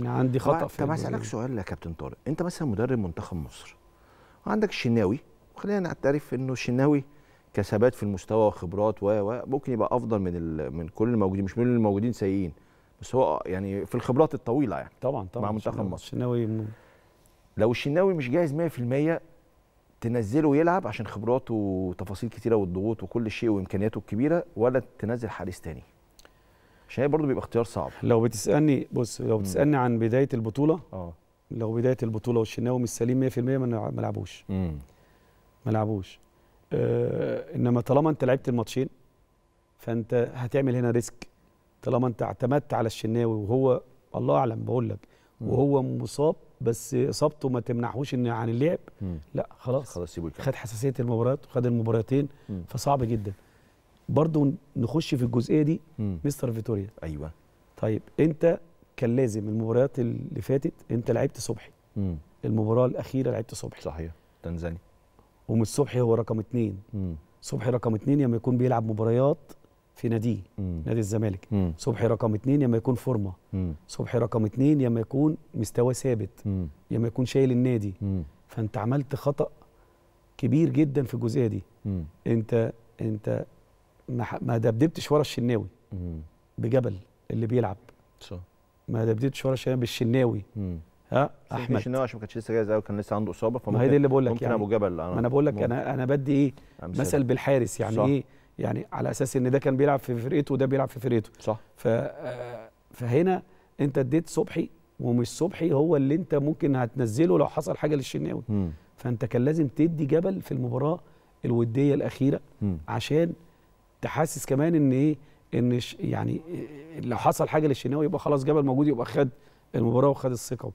انا عندي خطا في طب اسالك سؤال يا كابتن طارق انت مثلا مدرب منتخب مصر وعندك الشناوي وخلينا نعترف انه الشناوي كثبات في المستوى وخبرات و ممكن يبقى افضل من من كل الموجودين مش من الموجودين سيئين بس هو يعني في الخبرات الطويله يعني طبعا طبعا مع منتخب مصر الشناوي من... لو الشناوي مش جاهز 100% تنزله يلعب عشان خبراته وتفاصيل كتيره والضغوط وكل شيء وامكانياته الكبيره ولا تنزل حارس تاني عشان هي برضه بيبقى اختيار صعب لو بتسالني بص لو بتسالني عن بدايه البطوله اه لو بدايه البطوله والشناوي مش سليم 100% ما لعبوش ما لعبوش آه انما طالما انت لعبت الماتشين فانت هتعمل هنا ريسك طالما انت اعتمدت على الشناوي وهو الله اعلم بقول لك وهو مصاب بس اصابته ما تمنعهوش ان عن اللعب لا خلاص خلاص سيبه خد حساسيه المباريات وخد المباراتين فصعب جدا برضو نخش في الجزئيه دي مم. مستر فيتوريا ايوه طيب انت كان لازم المباريات اللي فاتت انت لعبت صبحي مم. المباراه الاخيره لعبت صبحي صحيح تنزاني ومش صبحي هو رقم اثنين صبحي رقم اثنين لما يكون بيلعب مباريات في ناديه نادي الزمالك صبحي رقم اثنين لما يكون فورمه صبحي رقم اثنين لما يكون مستواه ثابت لما يكون شايل النادي مم. فانت عملت خطا كبير جدا في الجزئيه دي مم. انت انت ما دبدبتش ورا الشناوي بجبل اللي بيلعب صح ما دبدبتش ورا الشناوي بالشناوي ها احمد الشناوي عشان ما كانش لسه جاهز قوي كان لسه عنده اصابه فممكن ما هي دي اللي بقول لك يعني ابو جبل انا انا بقول لك انا انا بدي ايه مثل بالحارس يعني صح. ايه يعني على اساس ان ده كان بيلعب في فرقته وده بيلعب في فرقته صح ف آه، فهنا انت اديت صبحي ومش صبحي هو اللي انت ممكن هتنزله لو حصل حاجه للشناوي فانت كان لازم تدي جبل في المباراه الوديه الاخيره عشان تحسس كمان ان ايه ان يعني لو حصل حاجه للشناوي يبقى خلاص جبل موجود يبقى خد المباراه وخد الثقه